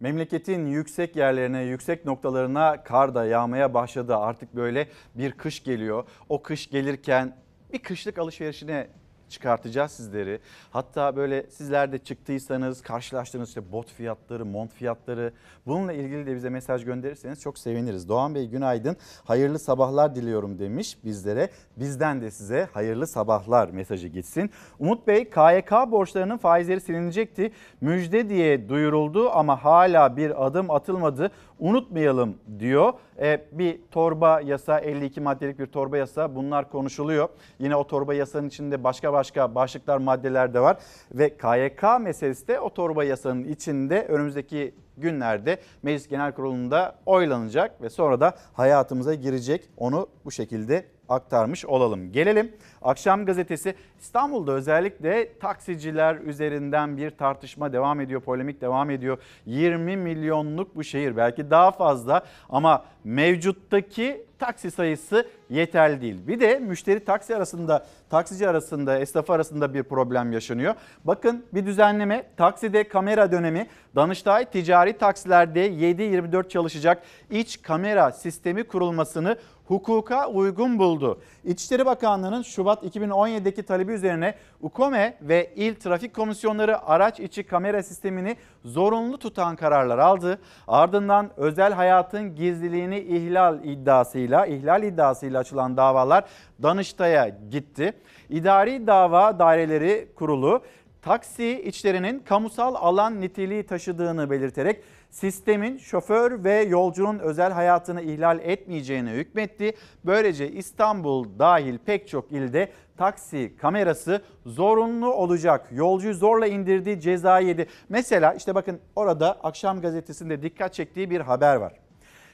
Memleketin yüksek yerlerine, yüksek noktalarına kar da yağmaya başladı. Artık böyle bir kış geliyor. O kış gelirken bir kışlık alışverişine çıkartacağız sizleri. Hatta böyle sizler de çıktıysanız karşılaştığınız işte bot fiyatları, mont fiyatları bununla ilgili de bize mesaj gönderirseniz çok seviniriz. Doğan Bey günaydın. Hayırlı sabahlar diliyorum demiş bizlere. Bizden de size hayırlı sabahlar mesajı gitsin. Umut Bey KYK borçlarının faizleri silinecekti. Müjde diye duyuruldu ama hala bir adım atılmadı. Unutmayalım diyor. E, bir torba yasa 52 maddelik bir torba yasa bunlar konuşuluyor. Yine o torba yasanın içinde başka başka başlıklar maddeler de var ve KYK meselesi de o torba yasanın içinde önümüzdeki günlerde Meclis Genel Kurulu'nda oylanacak ve sonra da hayatımıza girecek. Onu bu şekilde aktarmış olalım. Gelelim Akşam Gazetesi. İstanbul'da özellikle taksiciler üzerinden bir tartışma devam ediyor, polemik devam ediyor. 20 milyonluk bu şehir belki daha fazla ama mevcuttaki taksi sayısı yeterli değil. Bir de müşteri taksi arasında, taksici arasında, esnaf arasında bir problem yaşanıyor. Bakın bir düzenleme takside kamera dönemi Danıştay ticari taksilerde 7-24 çalışacak iç kamera sistemi kurulmasını hukuka uygun buldu. İçişleri Bakanlığı'nın Şubat 2017'deki talebi üzerine UKOME ve il trafik komisyonları araç içi kamera sistemini zorunlu tutan kararlar aldı. Ardından özel hayatın gizliliğini ihlal iddiasıyla, ihlal iddiasıyla açılan davalar Danıştay'a gitti. İdari Dava Daireleri Kurulu taksi içlerinin kamusal alan niteliği taşıdığını belirterek sistemin şoför ve yolcunun özel hayatını ihlal etmeyeceğine hükmetti. Böylece İstanbul dahil pek çok ilde taksi kamerası zorunlu olacak. Yolcuyu zorla indirdiği ceza yedi. Mesela işte bakın orada akşam gazetesinde dikkat çektiği bir haber var.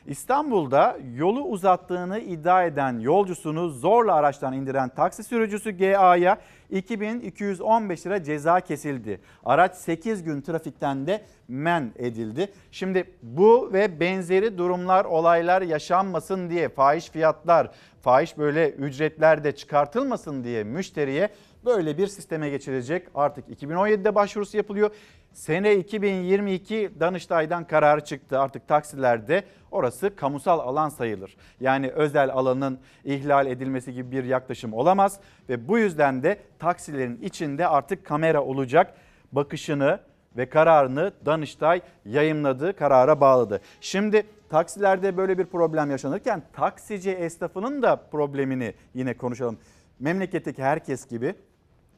İstanbul'da yolu uzattığını iddia eden yolcusunu zorla araçtan indiren taksi sürücüsü GA'ya 2215 lira ceza kesildi. Araç 8 gün trafikten de men edildi. Şimdi bu ve benzeri durumlar, olaylar yaşanmasın diye fahiş fiyatlar, fahiş böyle ücretler de çıkartılmasın diye müşteriye böyle bir sisteme geçilecek. Artık 2017'de başvurusu yapılıyor. Sene 2022 Danıştay'dan kararı çıktı. Artık taksilerde orası kamusal alan sayılır. Yani özel alanın ihlal edilmesi gibi bir yaklaşım olamaz ve bu yüzden de taksilerin içinde artık kamera olacak bakışını ve kararını Danıştay yayımladı, karara bağladı. Şimdi taksilerde böyle bir problem yaşanırken taksici esnafının da problemini yine konuşalım. Memleketteki herkes gibi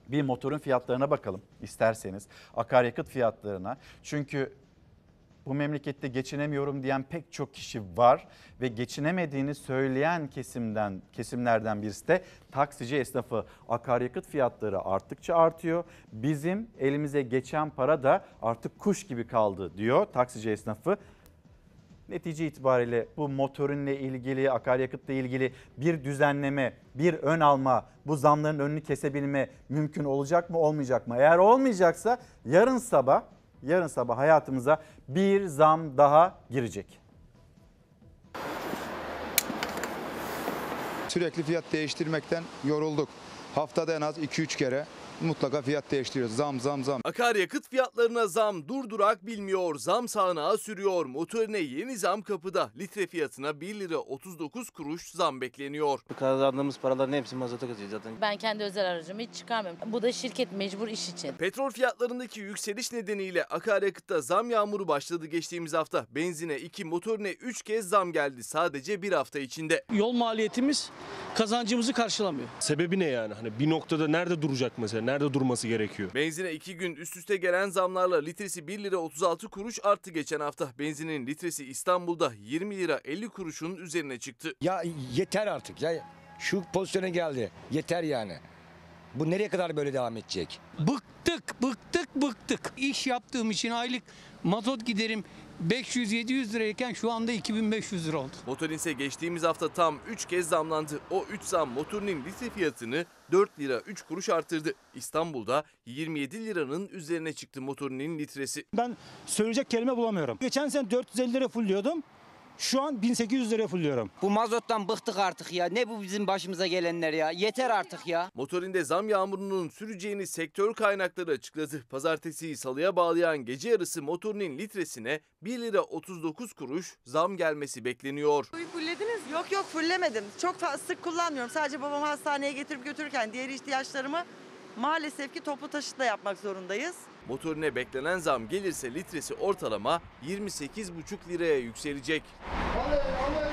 bir motorun fiyatlarına bakalım isterseniz. Akaryakıt fiyatlarına. Çünkü bu memlekette geçinemiyorum diyen pek çok kişi var ve geçinemediğini söyleyen kesimden kesimlerden birisi de taksici esnafı. Akaryakıt fiyatları arttıkça artıyor. Bizim elimize geçen para da artık kuş gibi kaldı diyor taksici esnafı. Netice itibariyle bu motorunla ilgili, akaryakıtla ilgili bir düzenleme, bir ön alma, bu zamların önünü kesebilme mümkün olacak mı, olmayacak mı? Eğer olmayacaksa yarın sabah, yarın sabah hayatımıza bir zam daha girecek. Sürekli fiyat değiştirmekten yorulduk. Haftada en az 2-3 kere mutlaka fiyat değiştiriyoruz. Zam zam zam. Akaryakıt fiyatlarına zam durdurak bilmiyor. Zam sağanağı sürüyor. Motorine yeni zam kapıda. Litre fiyatına 1 lira 39 kuruş zam bekleniyor. Kazandığımız paraların hepsi mazota kaçıyor zaten. Ben kendi özel aracımı hiç çıkarmıyorum. Bu da şirket mecbur iş için. Petrol fiyatlarındaki yükseliş nedeniyle akaryakıtta zam yağmuru başladı geçtiğimiz hafta. Benzine 2, motorine 3 kez zam geldi sadece bir hafta içinde. Yol maliyetimiz kazancımızı karşılamıyor. Sebebi ne yani? Hani bir noktada nerede duracak mesela? nerede durması gerekiyor? Benzine 2 gün üst üste gelen zamlarla litresi 1 lira 36 kuruş arttı geçen hafta. Benzinin litresi İstanbul'da 20 lira 50 kuruşun üzerine çıktı. Ya yeter artık ya şu pozisyona geldi yeter yani. Bu nereye kadar böyle devam edecek? Bık bıktık, bıktık, bıktık. İş yaptığım için aylık mazot giderim 500-700 lirayken şu anda 2500 lira oldu. Motorinse geçtiğimiz hafta tam 3 kez zamlandı. O 3 zam motorinin litre fiyatını 4 lira 3 kuruş artırdı. İstanbul'da 27 liranın üzerine çıktı motorinin litresi. Ben söyleyecek kelime bulamıyorum. Geçen sene 450 lira full diyordum. Şu an 1800 lira fulluyorum. Bu mazottan bıktık artık ya. Ne bu bizim başımıza gelenler ya. Yeter artık ya. Motorinde zam yağmurunun süreceğini sektör kaynakları açıkladı. Pazartesiyi salıya bağlayan gece yarısı motorinin litresine 1 lira 39 kuruş zam gelmesi bekleniyor. Suyu fullediniz mi? Yok yok fullemedim. Çok sık kullanmıyorum. Sadece babamı hastaneye getirip götürürken diğer ihtiyaçlarımı maalesef ki toplu taşıtla yapmak zorundayız. Motorine beklenen zam gelirse litresi ortalama 28,5 liraya yükselecek. Oley, oley.